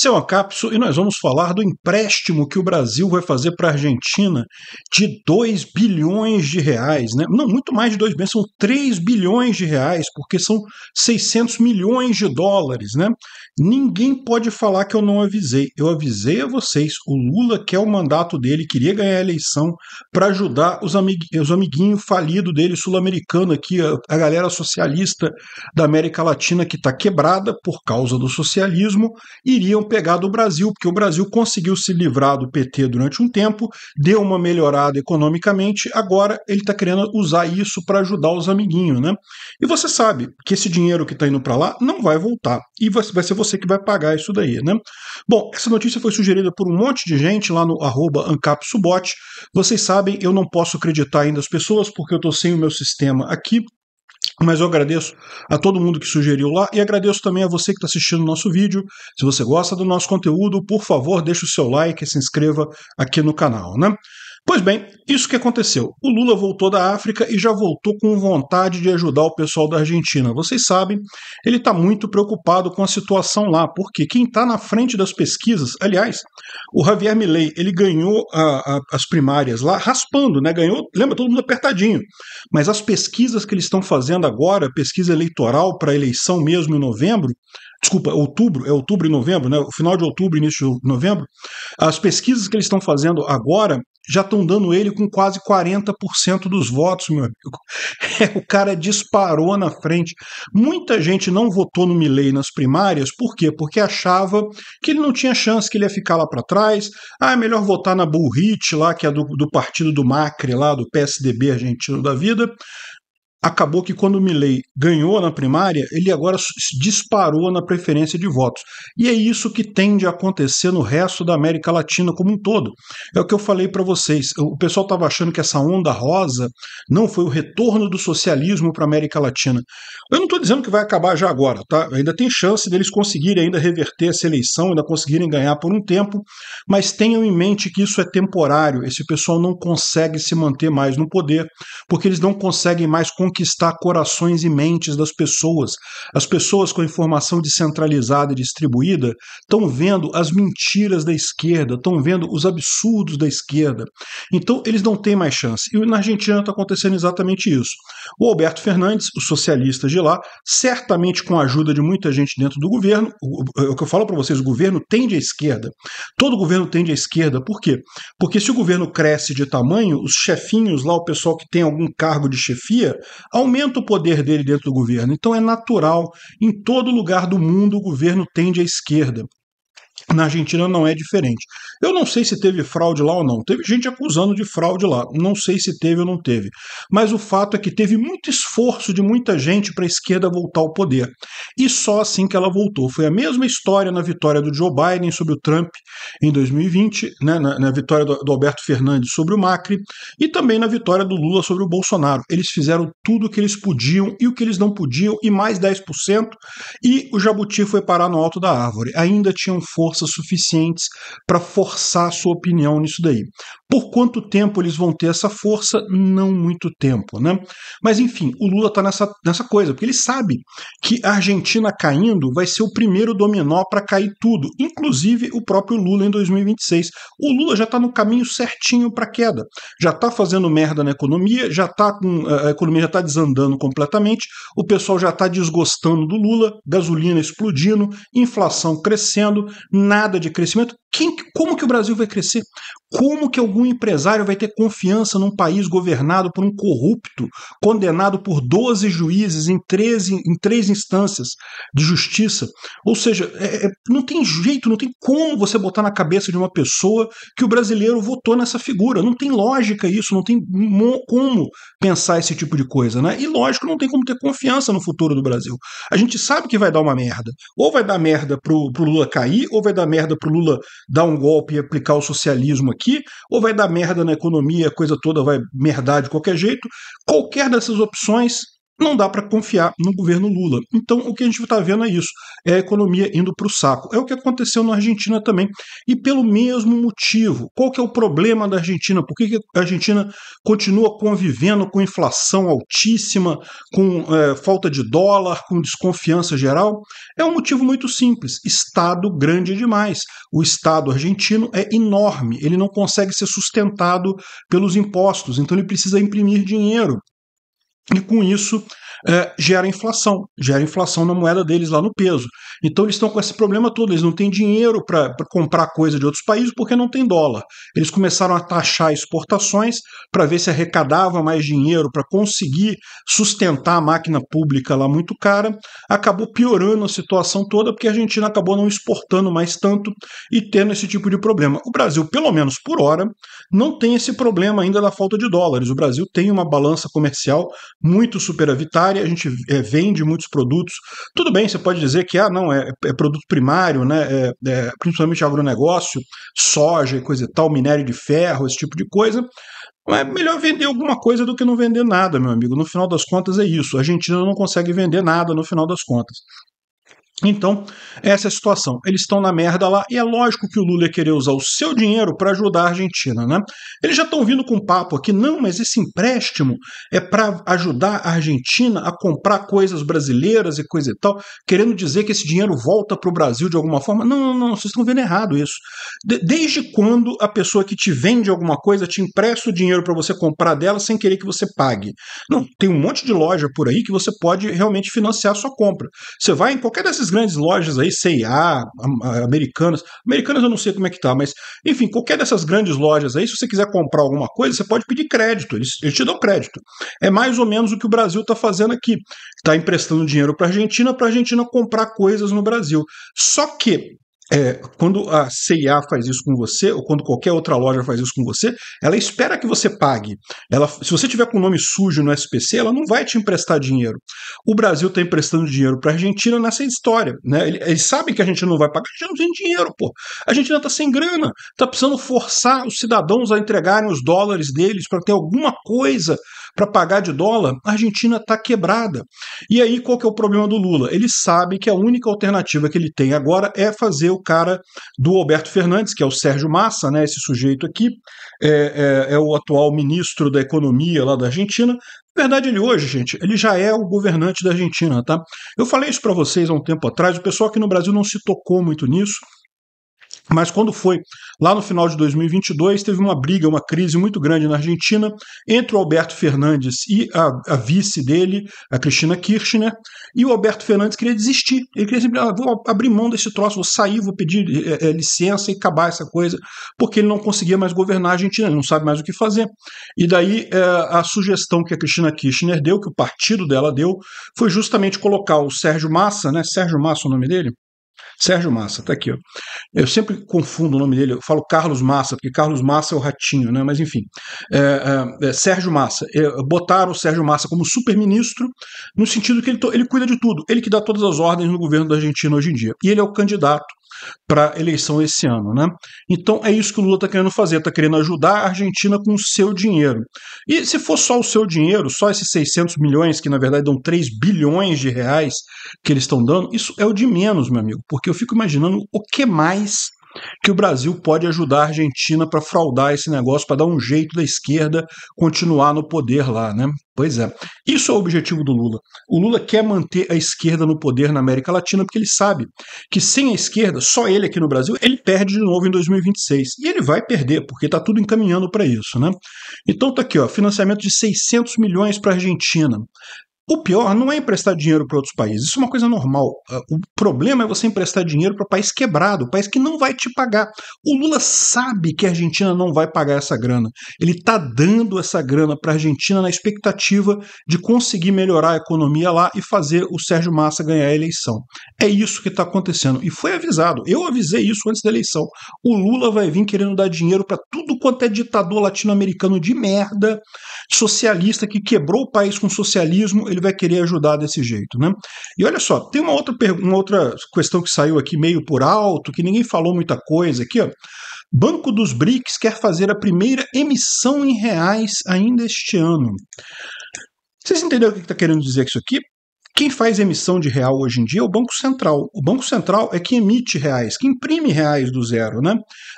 Seu Acapso, e nós vamos falar do empréstimo que o Brasil vai fazer para a Argentina de 2 bilhões de reais, né? Não, muito mais de 2 bilhões, são 3 bilhões de reais, porque são 600 milhões de dólares, né? Ninguém pode falar que eu não avisei. Eu avisei a vocês, o Lula quer é o mandato dele, queria ganhar a eleição para ajudar os, amig os amiguinhos falidos dele, sul-americano aqui, a, a galera socialista da América Latina que está quebrada por causa do socialismo, iriam pegar do Brasil, porque o Brasil conseguiu se livrar do PT durante um tempo, deu uma melhorada economicamente, agora ele está querendo usar isso para ajudar os amiguinhos, né? E você sabe que esse dinheiro que está indo para lá não vai voltar e vai ser você que vai pagar isso daí, né? Bom, essa notícia foi sugerida por um monte de gente lá no @ancapsubot. Vocês sabem, eu não posso acreditar ainda as pessoas porque eu estou sem o meu sistema aqui, mas eu agradeço a todo mundo que sugeriu lá e agradeço também a você que está assistindo o nosso vídeo. Se você gosta do nosso conteúdo, por favor, deixe o seu like e se inscreva aqui no canal, né? Pois bem, isso que aconteceu. O Lula voltou da África e já voltou com vontade de ajudar o pessoal da Argentina. Vocês sabem, ele está muito preocupado com a situação lá, porque quem está na frente das pesquisas, aliás, o Javier Milei, ele ganhou a, a, as primárias lá raspando, né? Ganhou, lembra, todo mundo apertadinho. Mas as pesquisas que eles estão fazendo agora, pesquisa eleitoral para a eleição mesmo em novembro, desculpa, outubro, é outubro e novembro, né? O final de outubro, início de novembro, as pesquisas que eles estão fazendo agora, já estão dando ele com quase 40% dos votos, meu amigo. É, o cara disparou na frente. Muita gente não votou no Milley nas primárias, por quê? Porque achava que ele não tinha chance, que ele ia ficar lá para trás. Ah, é melhor votar na Bullrich lá, que é do, do partido do Macri lá, do PSDB argentino da vida, acabou que quando o Milley ganhou na primária, ele agora disparou na preferência de votos. E é isso que tende a acontecer no resto da América Latina como um todo. É o que eu falei para vocês. O pessoal estava achando que essa onda rosa não foi o retorno do socialismo para a América Latina. Eu não estou dizendo que vai acabar já agora, tá? Ainda tem chance deles conseguirem ainda reverter essa eleição, ainda conseguirem ganhar por um tempo, mas tenham em mente que isso é temporário. Esse pessoal não consegue se manter mais no poder, porque eles não conseguem mais conquistar corações e mentes das pessoas. As pessoas com informação descentralizada e distribuída estão vendo as mentiras da esquerda, estão vendo os absurdos da esquerda. Então, eles não têm mais chance. E na Argentina está acontecendo exatamente isso. O Alberto Fernandes, os socialistas de lá, certamente com a ajuda de muita gente dentro do governo, o é que eu falo para vocês, o governo tende à esquerda. Todo governo tende à esquerda. Por quê? Porque se o governo cresce de tamanho, os chefinhos lá, o pessoal que tem algum cargo de chefia, aumenta o poder dele dentro do governo. Então é natural, em todo lugar do mundo o governo tende à esquerda. Na Argentina não é diferente. Eu não sei se teve fraude lá ou não. Teve gente acusando de fraude lá. Não sei se teve ou não teve. Mas o fato é que teve muito esforço de muita gente para a esquerda voltar ao poder. E só assim que ela voltou. Foi a mesma história na vitória do Joe Biden sobre o Trump em 2020, né, na, na vitória do, do Alberto Fernandes sobre o Macri e também na vitória do Lula sobre o Bolsonaro. Eles fizeram tudo o que eles podiam e o que eles não podiam e mais 10%. E o Jabuti foi parar no alto da árvore. Ainda tinham força forças suficientes para forçar a sua opinião nisso daí. Por quanto tempo eles vão ter essa força? Não muito tempo, né? Mas enfim, o Lula está nessa, nessa coisa, porque ele sabe que a Argentina caindo vai ser o primeiro dominó para cair tudo, inclusive o próprio Lula em 2026. O Lula já está no caminho certinho para queda, já está fazendo merda na economia, já tá com, eh, a economia já está desandando completamente, o pessoal já está desgostando do Lula, gasolina explodindo, inflação crescendo, nada de crescimento, quem, como que o Brasil vai crescer? Como que algum empresário vai ter confiança num país governado por um corrupto, condenado por 12 juízes em, três em três instâncias de justiça? Ou seja, é, é, não tem jeito, não tem como você botar na cabeça de uma pessoa que o brasileiro votou nessa figura. Não tem lógica isso, não tem como pensar esse tipo de coisa. Né? E lógico, não tem como ter confiança no futuro do Brasil. A gente sabe que vai dar uma merda. Ou vai dar merda pro, pro Lula cair, ou vai vai dar merda pro Lula dar um golpe e aplicar o socialismo aqui, ou vai dar merda na economia, a coisa toda vai merdar de qualquer jeito. Qualquer dessas opções não dá para confiar no governo Lula. Então, o que a gente está vendo é isso: é a economia indo para o saco. É o que aconteceu na Argentina também. E pelo mesmo motivo. Qual que é o problema da Argentina? Por que, que a Argentina continua convivendo com inflação altíssima, com é, falta de dólar, com desconfiança geral? É um motivo muito simples: Estado grande demais. O Estado argentino é enorme, ele não consegue ser sustentado pelos impostos, então ele precisa imprimir dinheiro. E com isso, é, gera inflação, gera inflação na moeda deles lá no peso. Então eles estão com esse problema todo, eles não têm dinheiro para comprar coisa de outros países porque não tem dólar. Eles começaram a taxar exportações para ver se arrecadava mais dinheiro para conseguir sustentar a máquina pública lá muito cara. Acabou piorando a situação toda porque a Argentina acabou não exportando mais tanto e tendo esse tipo de problema. O Brasil, pelo menos por hora, não tem esse problema ainda da falta de dólares. O Brasil tem uma balança comercial muito superavitária área, a gente é, vende muitos produtos. Tudo bem, você pode dizer que ah, não, é, é produto primário, né? É, é, principalmente agronegócio, soja e coisa e tal, minério de ferro, esse tipo de coisa. Mas é melhor vender alguma coisa do que não vender nada, meu amigo. No final das contas é isso. A Argentina não consegue vender nada no final das contas. Então, essa é a situação. Eles estão na merda lá, e é lógico que o Lula ia querer usar o seu dinheiro para ajudar a Argentina, né? Eles já estão vindo com papo aqui, não, mas esse empréstimo é para ajudar a Argentina a comprar coisas brasileiras e coisa e tal, querendo dizer que esse dinheiro volta para o Brasil de alguma forma. Não, não, não, vocês estão vendo errado isso. De desde quando a pessoa que te vende alguma coisa te empresta o dinheiro para você comprar dela sem querer que você pague? Não, tem um monte de loja por aí que você pode realmente financiar a sua compra. Você vai em qualquer desses essas grandes lojas aí, CIA, Americanas, Americanas eu não sei como é que tá, mas enfim, qualquer dessas grandes lojas aí, se você quiser comprar alguma coisa, você pode pedir crédito, eles, eles te dão crédito. É mais ou menos o que o Brasil está fazendo aqui. Está emprestando dinheiro para a Argentina, para a Argentina comprar coisas no Brasil. Só que é, quando a CIA faz isso com você, ou quando qualquer outra loja faz isso com você, ela espera que você pague. Ela, se você tiver com o nome sujo no SPC, ela não vai te emprestar dinheiro. O Brasil está emprestando dinheiro para a Argentina nessa história. Né? Eles sabem que a gente não vai pagar, a gente não tem dinheiro, pô. A Argentina está sem grana, está precisando forçar os cidadãos a entregarem os dólares deles para ter alguma coisa para pagar de dólar, a Argentina está quebrada. E aí qual que é o problema do Lula? Ele sabe que a única alternativa que ele tem agora é fazer o cara do Alberto Fernandes, que é o Sérgio Massa, né, esse sujeito aqui, é, é, é o atual ministro da Economia lá da Argentina, na verdade, ele hoje, gente, ele já é o governante da Argentina, tá? Eu falei isso para vocês há um tempo atrás, o pessoal aqui no Brasil não se tocou muito nisso, mas quando foi lá no final de 2022, teve uma briga, uma crise muito grande na Argentina entre o Alberto Fernandes e a, a vice dele, a Cristina Kirchner, e o Alberto Fernandes queria desistir. Ele queria dizer, ah, vou abrir mão desse troço, vou sair, vou pedir é, é, licença e acabar essa coisa, porque ele não conseguia mais governar a Argentina, ele não sabe mais o que fazer. E daí é, a sugestão que a Cristina Kirchner deu, que o partido dela deu, foi justamente colocar o Sérgio Massa, né? Sérgio Massa é o nome dele? Sérgio Massa, tá aqui, ó. Eu sempre confundo o nome dele, eu falo Carlos Massa, porque Carlos Massa é o ratinho, né? Mas enfim. É, é, é Sérgio Massa. É, botaram o Sérgio Massa como super-ministro, no sentido que ele, ele cuida de tudo, ele que dá todas as ordens no governo da Argentina hoje em dia. E ele é o candidato para eleição esse ano, né? Então é isso que o Lula está querendo fazer, está querendo ajudar a Argentina com o seu dinheiro. E se for só o seu dinheiro, só esses 600 milhões, que na verdade dão 3 bilhões de reais que eles estão dando, isso é o de menos, meu amigo, porque eu fico imaginando o que mais que o Brasil pode ajudar a Argentina para fraudar esse negócio, para dar um jeito da esquerda continuar no poder lá, né? Pois é. Isso é o objetivo do Lula. O Lula quer manter a esquerda no poder na América Latina porque ele sabe que sem a esquerda, só ele aqui no Brasil, ele perde de novo em 2026. E ele vai perder, porque está tudo encaminhando para isso, né? Então tá aqui, ó, financiamento de 600 milhões para a Argentina, o pior não é emprestar dinheiro para outros países, isso é uma coisa normal. Ah, o problema é você emprestar dinheiro para país quebrado, país que não vai te pagar. O Lula sabe que a Argentina não vai pagar essa grana. Ele está dando essa grana para a Argentina na expectativa de conseguir melhorar a economia lá e fazer o Sérgio Massa ganhar a eleição. É isso que está acontecendo. E foi avisado. Eu avisei isso antes da eleição. O Lula vai vir querendo dar dinheiro para tudo quanto é ditador latino-americano de merda, socialista que quebrou o país com socialismo. Ele ele vai querer ajudar desse jeito, né? E olha só, tem uma outra, uma outra questão que saiu aqui meio por alto, que ninguém falou muita coisa aqui, ó. Banco dos BRICS quer fazer a primeira emissão em reais ainda este ano. Vocês entenderam o que está querendo dizer isso aqui? Quem faz emissão de real hoje em dia é o Banco Central. O Banco Central é quem emite reais, que imprime reais do zero, né?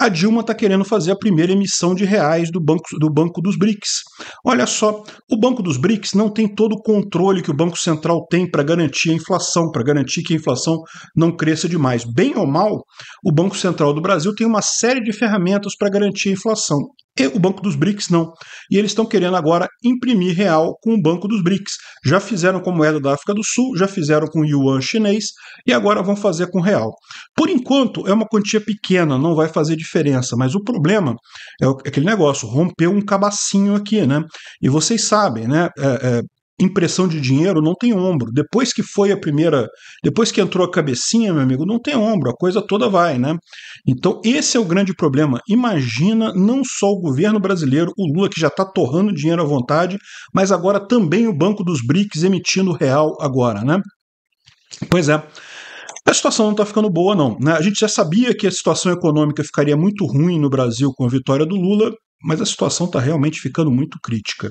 A Dilma está querendo fazer a primeira emissão de reais do banco, do banco dos BRICS. Olha só, o Banco dos BRICS não tem todo o controle que o Banco Central tem para garantir a inflação, para garantir que a inflação não cresça demais. Bem ou mal, o Banco Central do Brasil tem uma série de ferramentas para garantir a inflação. E o Banco dos BRICS não. E eles estão querendo agora imprimir real com o Banco dos BRICS. Já fizeram com moeda da África do Sul, já fizeram com yuan chinês e agora vão fazer com real. Por enquanto, é uma quantia pequena, não vai fazer diferença, mas o problema é, é aquele negócio, rompeu um cabacinho aqui, né? E vocês sabem, né? É, é, impressão de dinheiro não tem ombro. Depois que foi a primeira, depois que entrou a cabecinha, meu amigo, não tem ombro, a coisa toda vai, né? Então, esse é o grande problema. Imagina não só o governo brasileiro, o Lula que já está torrando dinheiro à vontade, mas agora também o Banco dos BRICS emitindo real agora, né? Pois é. A situação não está ficando boa, não. Né? A gente já sabia que a situação econômica ficaria muito ruim no Brasil com a vitória do Lula, mas a situação está realmente ficando muito crítica.